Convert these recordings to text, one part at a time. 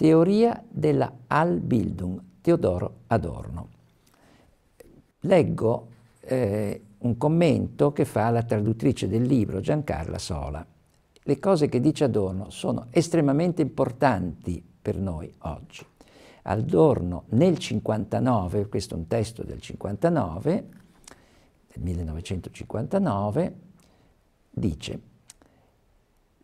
Teoria della Allbildung, Teodoro Adorno. Leggo eh, un commento che fa la traduttrice del libro, Giancarla Sola. Le cose che dice Adorno sono estremamente importanti per noi oggi. Adorno nel 59, questo è un testo del 59, del 1959, dice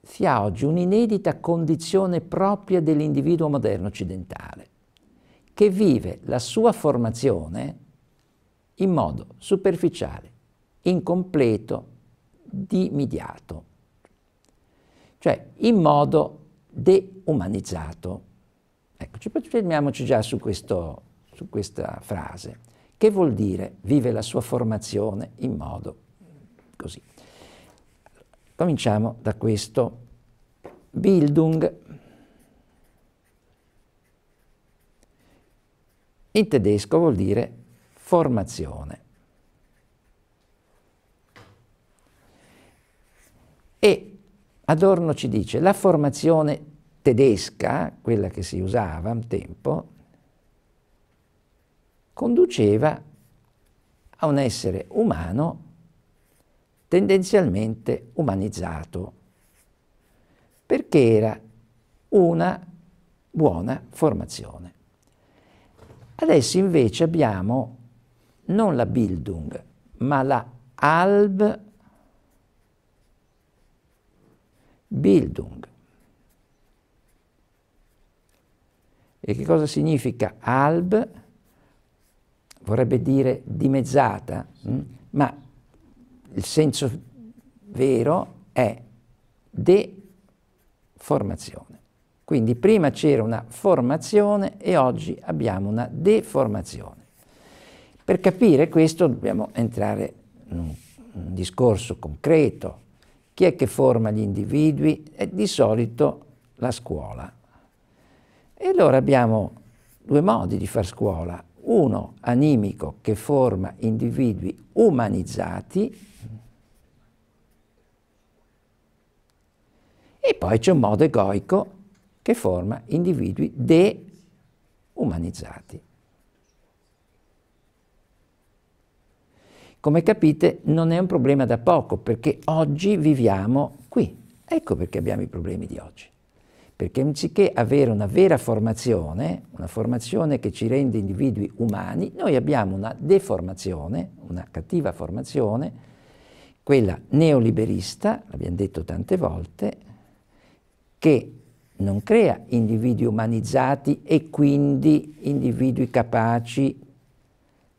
si ha oggi un'inedita condizione propria dell'individuo moderno occidentale, che vive la sua formazione in modo superficiale, incompleto, dimidiato, cioè in modo deumanizzato. Eccoci, fermiamoci già su, questo, su questa frase. Che vuol dire vive la sua formazione in modo così? Cominciamo da questo. Bildung. In tedesco vuol dire formazione. E Adorno ci dice la formazione tedesca, quella che si usava un tempo, conduceva a un essere umano tendenzialmente umanizzato, perché era una buona formazione. Adesso invece abbiamo non la Bildung, ma la Alb Bildung. E che cosa significa Alb? Vorrebbe dire dimezzata, hm? ma il senso vero è deformazione. Quindi prima c'era una formazione e oggi abbiamo una deformazione. Per capire questo dobbiamo entrare in un, in un discorso concreto. Chi è che forma gli individui? È di solito la scuola. E allora abbiamo due modi di far scuola. Uno animico che forma individui umanizzati E poi c'è un modo egoico che forma individui deumanizzati. Come capite non è un problema da poco perché oggi viviamo qui. Ecco perché abbiamo i problemi di oggi. Perché anziché avere una vera formazione, una formazione che ci rende individui umani, noi abbiamo una deformazione, una cattiva formazione, quella neoliberista, l'abbiamo detto tante volte, che non crea individui umanizzati e quindi individui capaci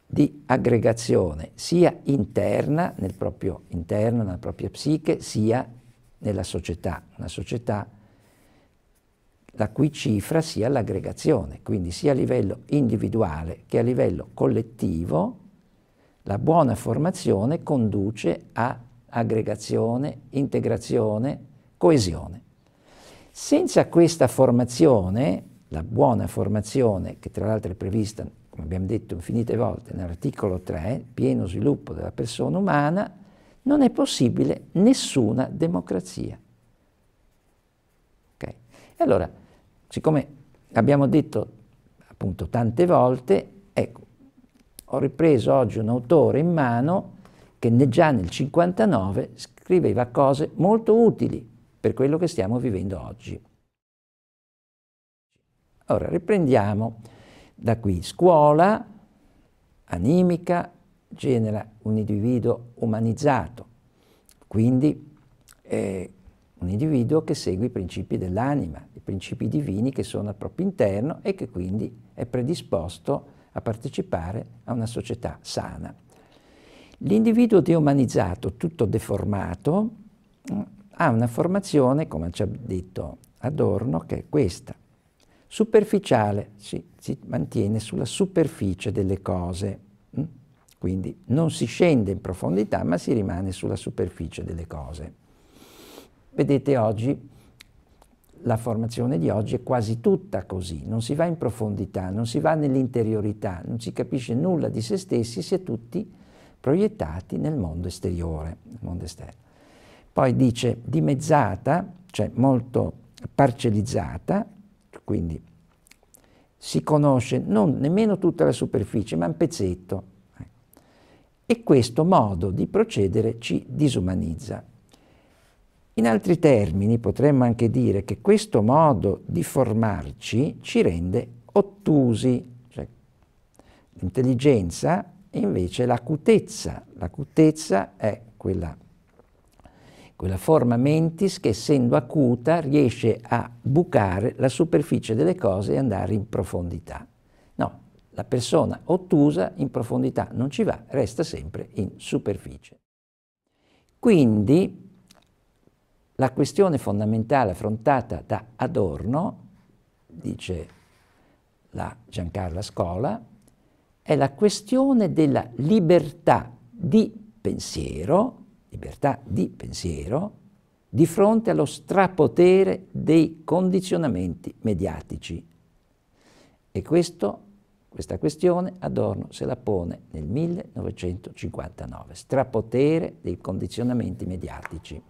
di aggregazione, sia interna, nel proprio interno, nella propria psiche, sia nella società, una società la cui cifra sia l'aggregazione, quindi sia a livello individuale che a livello collettivo, la buona formazione conduce a aggregazione, integrazione, coesione. Senza questa formazione, la buona formazione, che tra l'altro è prevista, come abbiamo detto infinite volte, nell'articolo 3, pieno sviluppo della persona umana, non è possibile nessuna democrazia. Okay? E allora, siccome abbiamo detto appunto tante volte, ecco, ho ripreso oggi un autore in mano che già nel 59 scriveva cose molto utili per quello che stiamo vivendo oggi. Ora riprendiamo da qui. Scuola animica genera un individuo umanizzato, quindi è un individuo che segue i principi dell'anima, i principi divini che sono al proprio interno e che quindi è predisposto a partecipare a una società sana. L'individuo deumanizzato, tutto deformato, ha una formazione, come ci ha detto Adorno, che è questa. Superficiale, si, si mantiene sulla superficie delle cose, mm? quindi non si scende in profondità ma si rimane sulla superficie delle cose. Vedete oggi, la formazione di oggi è quasi tutta così, non si va in profondità, non si va nell'interiorità, non si capisce nulla di se stessi, si è tutti proiettati nel mondo esteriore, nel mondo esterno. Poi dice dimezzata, cioè molto parcellizzata, quindi si conosce non nemmeno tutta la superficie, ma un pezzetto. E questo modo di procedere ci disumanizza. In altri termini potremmo anche dire che questo modo di formarci ci rende ottusi, cioè, l'intelligenza è invece l'acutezza, l'acutezza è quella quella forma mentis che essendo acuta riesce a bucare la superficie delle cose e andare in profondità. No, la persona ottusa in profondità non ci va, resta sempre in superficie. Quindi la questione fondamentale affrontata da Adorno, dice la Giancarla Scola, è la questione della libertà di pensiero libertà di pensiero, di fronte allo strapotere dei condizionamenti mediatici. E questo, questa questione Adorno se la pone nel 1959, strapotere dei condizionamenti mediatici.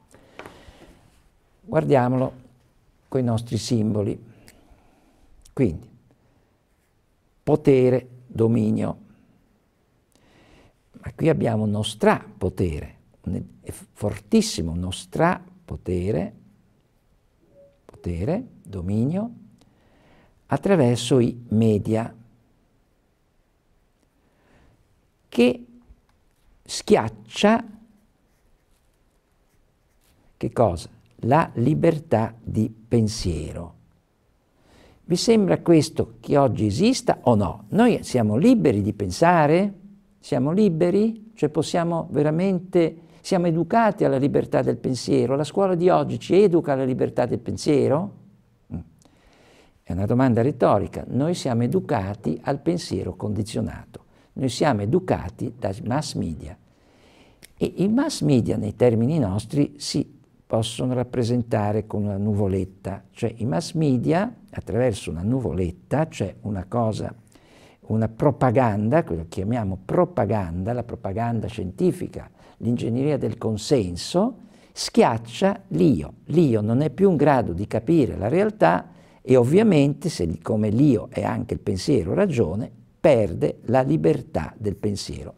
Guardiamolo con i nostri simboli. Quindi, potere, dominio. Ma qui abbiamo uno strapotere è fortissimo uno potere, potere, dominio, attraverso i media che schiaccia che cosa? La libertà di pensiero. Vi sembra questo che oggi esista o no? Noi siamo liberi di pensare? Siamo liberi? Cioè possiamo veramente siamo educati alla libertà del pensiero. La scuola di oggi ci educa alla libertà del pensiero? Mm. È una domanda retorica. Noi siamo educati al pensiero condizionato. Noi siamo educati dai mass media. E i mass media, nei termini nostri, si possono rappresentare con una nuvoletta. Cioè i mass media, attraverso una nuvoletta, cioè una cosa una propaganda, quello che chiamiamo propaganda, la propaganda scientifica, l'ingegneria del consenso, schiaccia l'io. L'io non è più in grado di capire la realtà e ovviamente, se, come l'io è anche il pensiero ragione, perde la libertà del pensiero.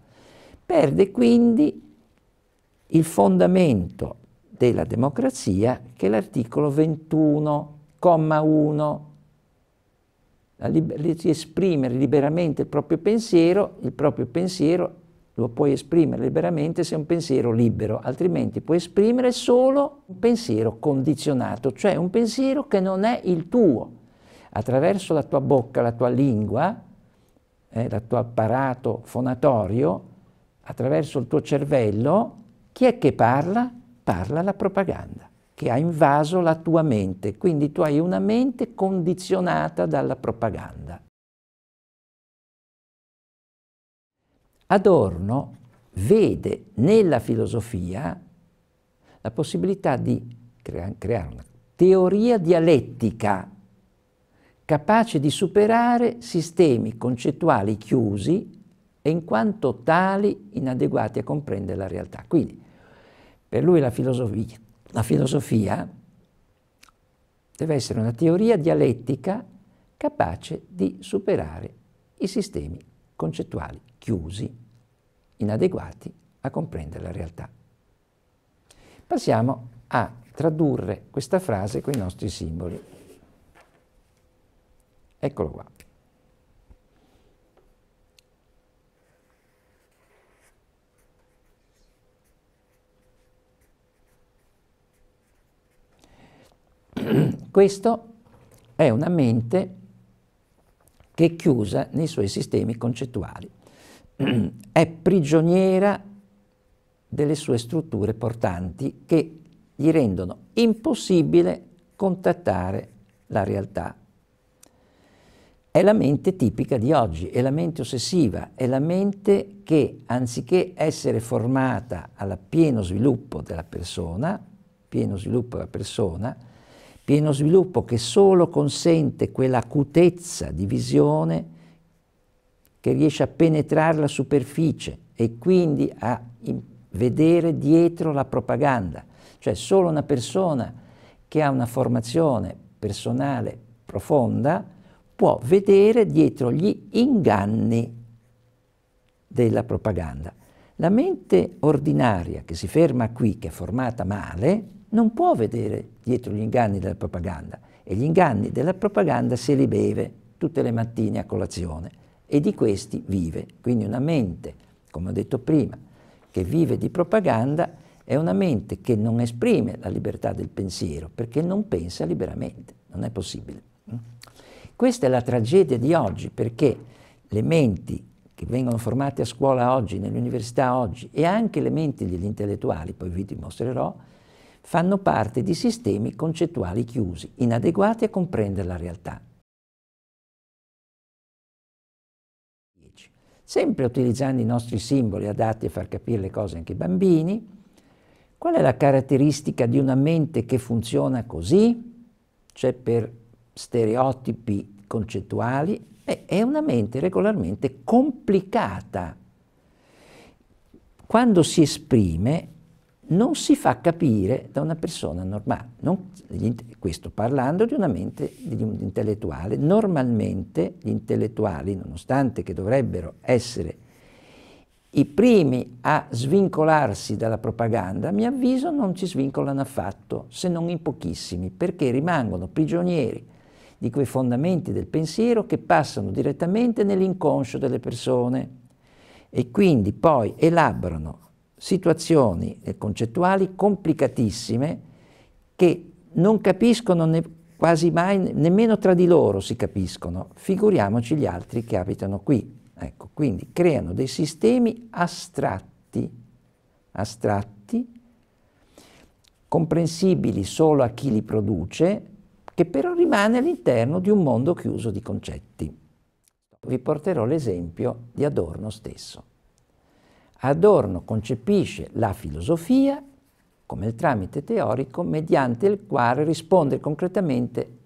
Perde quindi il fondamento della democrazia che è l'articolo 21,1 di esprimere liberamente il proprio pensiero, il proprio pensiero lo puoi esprimere liberamente se è un pensiero libero, altrimenti puoi esprimere solo un pensiero condizionato, cioè un pensiero che non è il tuo. Attraverso la tua bocca, la tua lingua, eh, il tuo apparato fonatorio, attraverso il tuo cervello, chi è che parla? Parla la propaganda che ha invaso la tua mente, quindi tu hai una mente condizionata dalla propaganda. Adorno vede nella filosofia la possibilità di crea creare una teoria dialettica capace di superare sistemi concettuali chiusi e in quanto tali inadeguati a comprendere la realtà. Quindi per lui la filosofia, la filosofia deve essere una teoria dialettica capace di superare i sistemi concettuali chiusi, inadeguati a comprendere la realtà. Passiamo a tradurre questa frase con i nostri simboli. Eccolo qua. Questo è una mente che è chiusa nei suoi sistemi concettuali. è prigioniera delle sue strutture portanti che gli rendono impossibile contattare la realtà. È la mente tipica di oggi, è la mente ossessiva, è la mente che anziché essere formata al pieno sviluppo della persona, pieno sviluppo della persona, pieno sviluppo che solo consente quell'acutezza di visione che riesce a penetrare la superficie e quindi a vedere dietro la propaganda. Cioè solo una persona che ha una formazione personale profonda può vedere dietro gli inganni della propaganda. La mente ordinaria che si ferma qui, che è formata male, non può vedere dietro gli inganni della propaganda e gli inganni della propaganda se li beve tutte le mattine a colazione e di questi vive. Quindi una mente, come ho detto prima, che vive di propaganda è una mente che non esprime la libertà del pensiero perché non pensa liberamente, non è possibile. Questa è la tragedia di oggi perché le menti che vengono formate a scuola oggi, nell'università oggi e anche le menti degli intellettuali, poi vi dimostrerò, fanno parte di sistemi concettuali chiusi, inadeguati a comprendere la realtà. 2010, sempre utilizzando i nostri simboli adatti a far capire le cose anche ai bambini. Qual è la caratteristica di una mente che funziona così? Cioè per stereotipi concettuali, Beh, è una mente regolarmente complicata. Quando si esprime non si fa capire da una persona normale. Non, questo parlando di una mente di un intellettuale. Normalmente gli intellettuali, nonostante che dovrebbero essere i primi a svincolarsi dalla propaganda, a mio avviso non ci svincolano affatto, se non in pochissimi, perché rimangono prigionieri di quei fondamenti del pensiero che passano direttamente nell'inconscio delle persone e quindi poi elaborano situazioni concettuali complicatissime che non capiscono ne, quasi mai, nemmeno tra di loro si capiscono, figuriamoci gli altri che abitano qui. Ecco, quindi creano dei sistemi astratti, astratti, comprensibili solo a chi li produce, che però rimane all'interno di un mondo chiuso di concetti. Vi porterò l'esempio di Adorno stesso. Adorno concepisce la filosofia come il tramite teorico mediante il quale risponde concretamente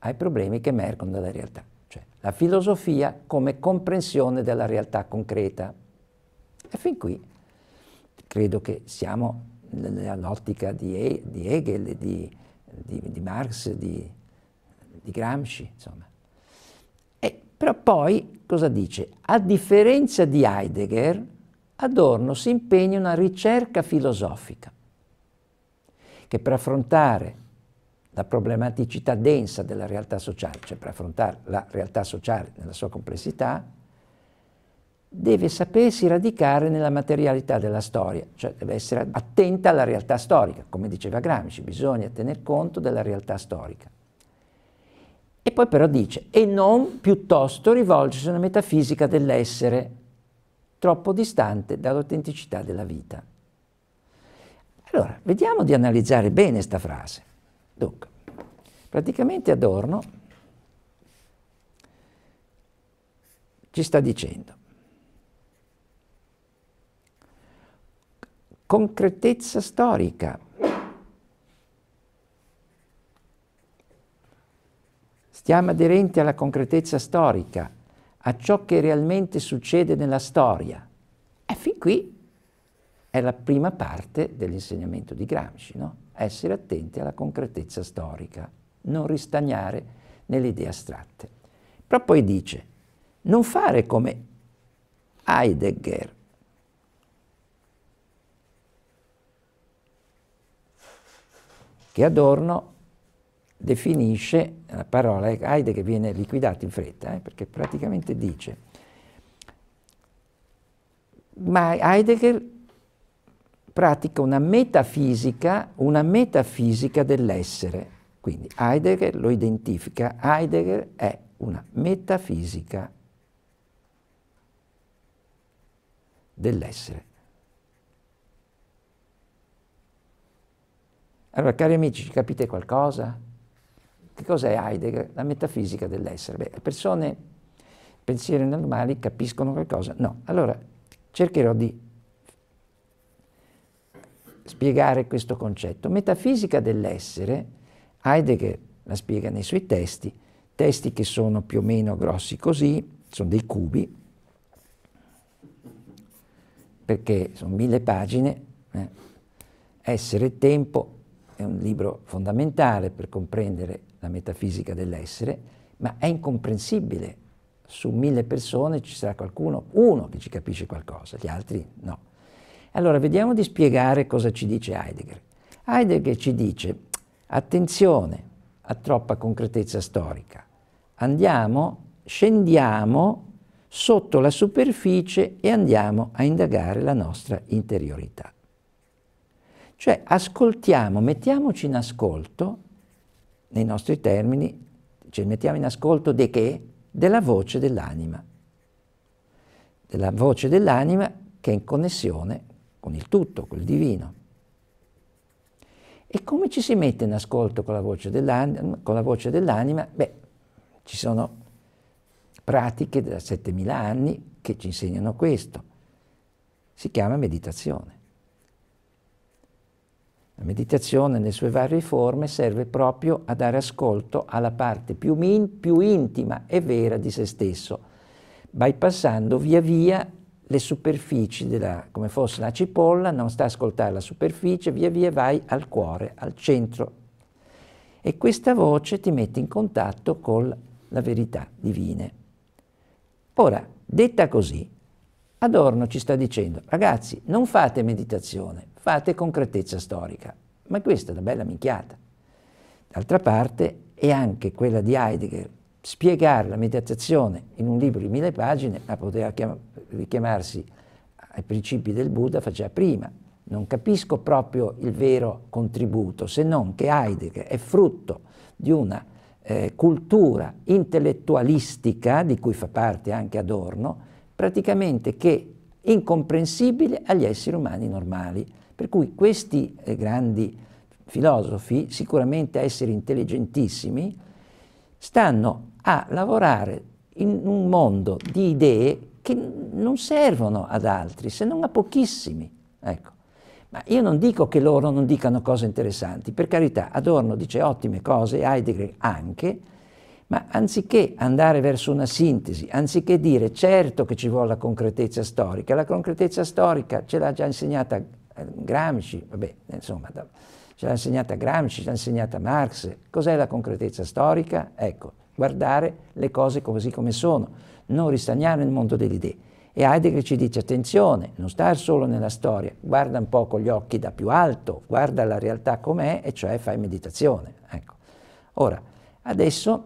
ai problemi che emergono dalla realtà, cioè la filosofia come comprensione della realtà concreta. E fin qui credo che siamo nell'ottica di, di, Hegel, di, di, di Marx, di, Gramsci, insomma. E, però poi cosa dice? A differenza di Heidegger, Adorno si impegna una ricerca filosofica che per affrontare la problematicità densa della realtà sociale, cioè per affrontare la realtà sociale nella sua complessità, deve sapersi radicare nella materialità della storia, cioè deve essere attenta alla realtà storica, come diceva Gramsci, bisogna tener conto della realtà storica. E poi però dice, e non piuttosto rivolgersi alla metafisica dell'essere, troppo distante dall'autenticità della vita. Allora, vediamo di analizzare bene questa frase. Dunque, praticamente Adorno ci sta dicendo concretezza storica. Stiamo aderenti alla concretezza storica, a ciò che realmente succede nella storia. E fin qui è la prima parte dell'insegnamento di Gramsci, no? essere attenti alla concretezza storica, non ristagnare nelle idee astratte. Però poi dice, non fare come Heidegger, che Adorno definisce, la parola Heidegger viene liquidata in fretta, eh, perché praticamente dice, ma Heidegger pratica una metafisica, una metafisica dell'essere, quindi Heidegger lo identifica, Heidegger è una metafisica dell'essere. Allora, cari amici, ci capite qualcosa? Che cosa Heidegger? La metafisica dell'essere. Beh, le persone, pensieri normali, capiscono qualcosa? No. Allora, cercherò di spiegare questo concetto. Metafisica dell'essere, Heidegger la spiega nei suoi testi, testi che sono più o meno grossi così, sono dei cubi, perché sono mille pagine, eh. Essere e Tempo è un libro fondamentale per comprendere la metafisica dell'essere, ma è incomprensibile. Su mille persone ci sarà qualcuno, uno che ci capisce qualcosa, gli altri no. Allora vediamo di spiegare cosa ci dice Heidegger. Heidegger ci dice attenzione a troppa concretezza storica, andiamo, scendiamo sotto la superficie e andiamo a indagare la nostra interiorità. Cioè ascoltiamo, mettiamoci in ascolto nei nostri termini, ci mettiamo in ascolto di che? Della voce dell'anima. Della voce dell'anima che è in connessione con il tutto, col divino. E come ci si mette in ascolto con la voce dell'anima? Dell Beh, ci sono pratiche da 7000 anni che ci insegnano questo. Si chiama meditazione. La meditazione nelle sue varie forme serve proprio a dare ascolto alla parte più, min, più intima e vera di se stesso, bypassando via via le superfici, della, come fosse la cipolla, non sta a ascoltare la superficie, via via vai al cuore, al centro. E questa voce ti mette in contatto con la verità divina. Ora, detta così, Adorno ci sta dicendo, ragazzi, non fate meditazione, fate concretezza storica. Ma questa è una bella minchiata. D'altra parte è anche quella di Heidegger. Spiegare la meditazione in un libro di mille pagine, ma poteva richiamarsi ai principi del Buddha, faceva prima. Non capisco proprio il vero contributo, se non che Heidegger è frutto di una eh, cultura intellettualistica, di cui fa parte anche Adorno, praticamente che incomprensibile agli esseri umani normali. Per cui questi eh, grandi filosofi, sicuramente esseri intelligentissimi, stanno a lavorare in un mondo di idee che non servono ad altri, se non a pochissimi. Ecco. Ma io non dico che loro non dicano cose interessanti, per carità, Adorno dice ottime cose, Heidegger anche, ma anziché andare verso una sintesi, anziché dire certo che ci vuole la concretezza storica, la concretezza storica ce l'ha già insegnata Gramsci, vabbè, insomma, da, ce l'ha insegnata Gramsci, ce l'ha insegnata Marx. Cos'è la concretezza storica? Ecco, guardare le cose così come sono, non ristagnare nel mondo delle idee. E Heidegger ci dice attenzione, non star solo nella storia, guarda un po' con gli occhi da più alto, guarda la realtà com'è e cioè fai meditazione. Ecco. Ora, adesso,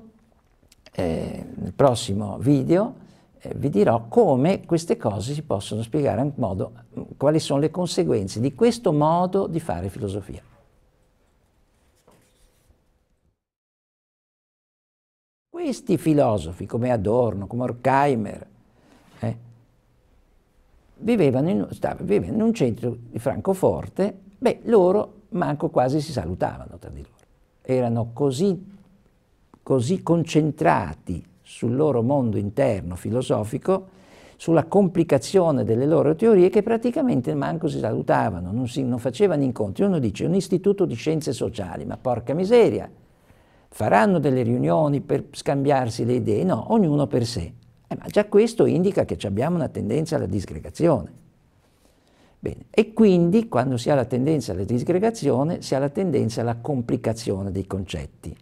eh, nel prossimo video, eh, vi dirò come queste cose si possono spiegare in modo, quali sono le conseguenze di questo modo di fare filosofia. Questi filosofi, come Adorno, come Horkheimer, eh, vivevano, in, stavano, vivevano in un centro di Francoforte, beh, loro manco quasi si salutavano tra di loro. Erano così, così concentrati sul loro mondo interno filosofico, sulla complicazione delle loro teorie che praticamente manco si salutavano, non, si, non facevano incontri. Uno dice un istituto di scienze sociali, ma porca miseria, faranno delle riunioni per scambiarsi le idee? No, ognuno per sé. Eh, ma già questo indica che abbiamo una tendenza alla disgregazione. Bene. E quindi quando si ha la tendenza alla disgregazione si ha la tendenza alla complicazione dei concetti.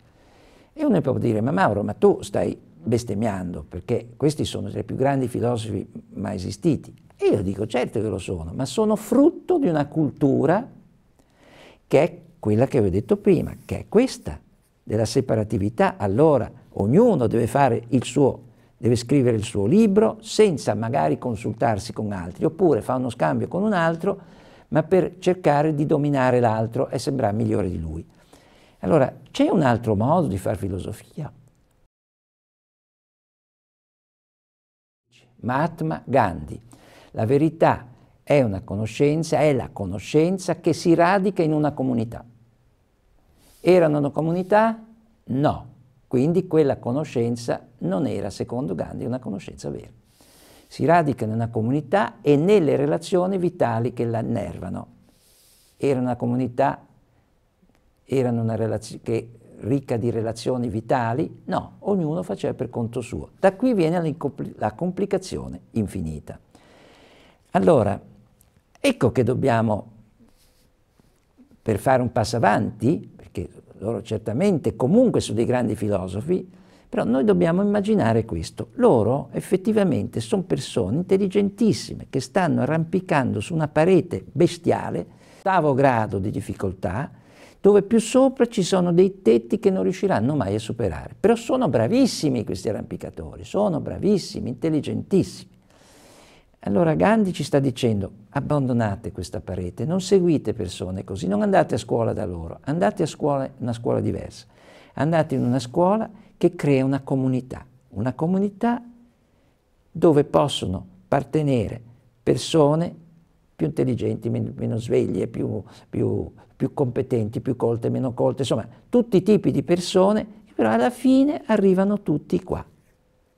E uno può dire, ma Mauro, ma tu stai bestemmiando, perché questi sono tra i più grandi filosofi mai esistiti. E io dico certo che lo sono, ma sono frutto di una cultura che è quella che avevo detto prima, che è questa, della separatività. Allora ognuno deve fare il suo, deve scrivere il suo libro senza magari consultarsi con altri, oppure fa uno scambio con un altro, ma per cercare di dominare l'altro e sembrare migliore di lui. Allora, c'è un altro modo di fare filosofia, dice Mahatma Gandhi, la verità è una conoscenza, è la conoscenza che si radica in una comunità. Erano una comunità? No. Quindi quella conoscenza non era, secondo Gandhi, una conoscenza vera. Si radica in una comunità e nelle relazioni vitali che la innervano. Era una comunità erano una relazione che ricca di relazioni vitali, no, ognuno faceva per conto suo. Da qui viene la complicazione infinita. Allora, ecco che dobbiamo, per fare un passo avanti, perché loro certamente comunque sono dei grandi filosofi, però noi dobbiamo immaginare questo. Loro effettivamente sono persone intelligentissime che stanno arrampicando su una parete bestiale, ottavo grado di difficoltà, dove più sopra ci sono dei tetti che non riusciranno mai a superare. Però sono bravissimi questi arrampicatori, sono bravissimi, intelligentissimi. Allora Gandhi ci sta dicendo abbandonate questa parete, non seguite persone così, non andate a scuola da loro, andate a scuola, una scuola diversa, andate in una scuola che crea una comunità, una comunità dove possono appartenere persone più intelligenti, meno, meno sveglie, più, più più competenti, più colte, meno colte, insomma, tutti i tipi di persone però alla fine arrivano tutti qua,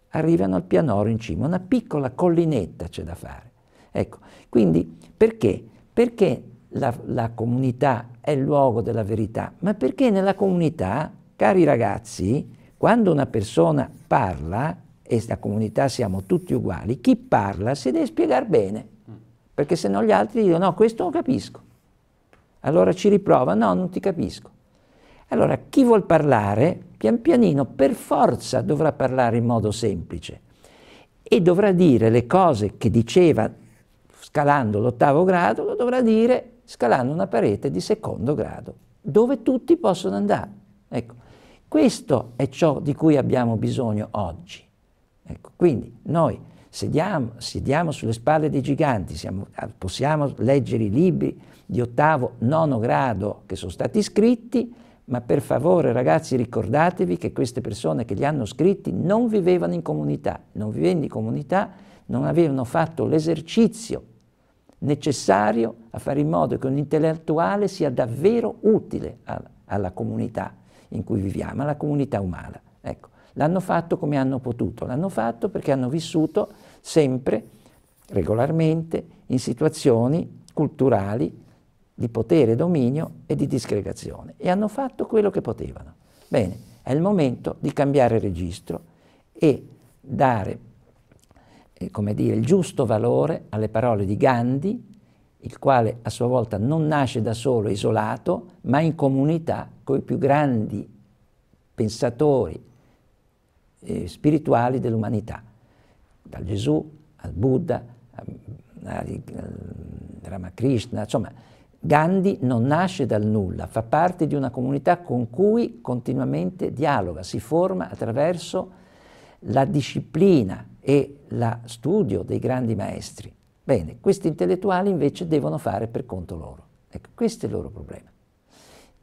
arrivano al pianoro in cima, una piccola collinetta c'è da fare. Ecco, quindi perché? Perché la, la comunità è il luogo della verità, ma perché nella comunità, cari ragazzi, quando una persona parla, e la comunità siamo tutti uguali, chi parla si deve spiegare bene, perché se no gli altri dicono no, questo non capisco. Allora ci riprova, no, non ti capisco. Allora chi vuol parlare, pian pianino, per forza dovrà parlare in modo semplice e dovrà dire le cose che diceva scalando l'ottavo grado, lo dovrà dire scalando una parete di secondo grado, dove tutti possono andare. Ecco, questo è ciò di cui abbiamo bisogno oggi. Ecco, quindi noi Sediamo, sediamo sulle spalle dei giganti, siamo, ah, possiamo leggere i libri di ottavo, nono grado che sono stati scritti, ma per favore ragazzi ricordatevi che queste persone che li hanno scritti non vivevano in comunità, non vivendo in comunità non avevano fatto l'esercizio necessario a fare in modo che un intellettuale sia davvero utile alla, alla comunità in cui viviamo, alla comunità umana. Ecco, l'hanno fatto come hanno potuto, l'hanno fatto perché hanno vissuto sempre, regolarmente, in situazioni culturali di potere, dominio e di disgregazione. E hanno fatto quello che potevano. Bene, è il momento di cambiare registro e dare, eh, come dire, il giusto valore alle parole di Gandhi, il quale a sua volta non nasce da solo, isolato, ma in comunità con i più grandi pensatori eh, spirituali dell'umanità da Gesù al Buddha, a Ramakrishna, insomma Gandhi non nasce dal nulla, fa parte di una comunità con cui continuamente dialoga, si forma attraverso la disciplina e lo studio dei grandi maestri. Bene, questi intellettuali invece devono fare per conto loro. Ecco, questo è il loro problema.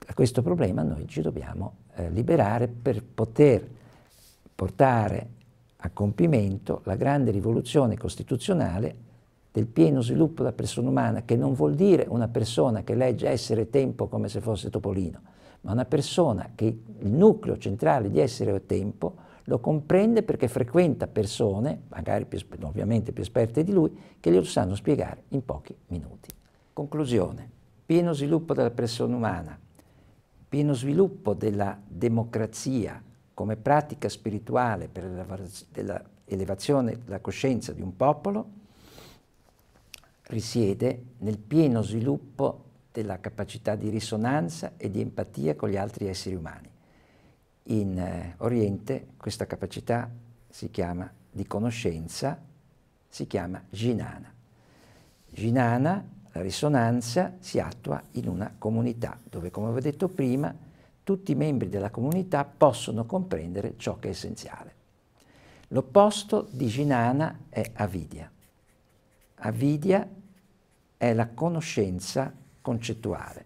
Da questo problema noi ci dobbiamo eh, liberare per poter portare a compimento la grande rivoluzione costituzionale del pieno sviluppo della persona umana, che non vuol dire una persona che legge essere tempo come se fosse Topolino, ma una persona che il nucleo centrale di essere e tempo lo comprende perché frequenta persone, magari più, ovviamente più esperte di lui, che glielo sanno spiegare in pochi minuti. Conclusione. Pieno sviluppo della persona umana, pieno sviluppo della democrazia come pratica spirituale per l'elevazione della coscienza di un popolo, risiede nel pieno sviluppo della capacità di risonanza e di empatia con gli altri esseri umani. In eh, Oriente questa capacità si chiama di conoscenza, si chiama Jinana. Jinana, la risonanza, si attua in una comunità dove, come avevo detto prima, tutti i membri della comunità possono comprendere ciò che è essenziale. L'opposto di Ginana è avidia. Avidia è la conoscenza concettuale.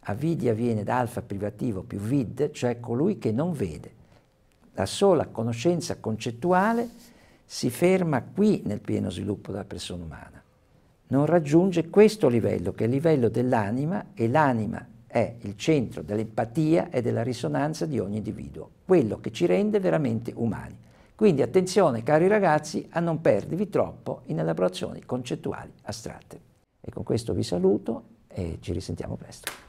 Avidia viene da alfa privativo più vid, cioè colui che non vede. La sola conoscenza concettuale si ferma qui nel pieno sviluppo della persona umana. Non raggiunge questo livello, che è il livello dell'anima, e l'anima è il centro dell'empatia e della risonanza di ogni individuo, quello che ci rende veramente umani. Quindi attenzione cari ragazzi a non perdervi troppo in elaborazioni concettuali astratte. E con questo vi saluto e ci risentiamo presto.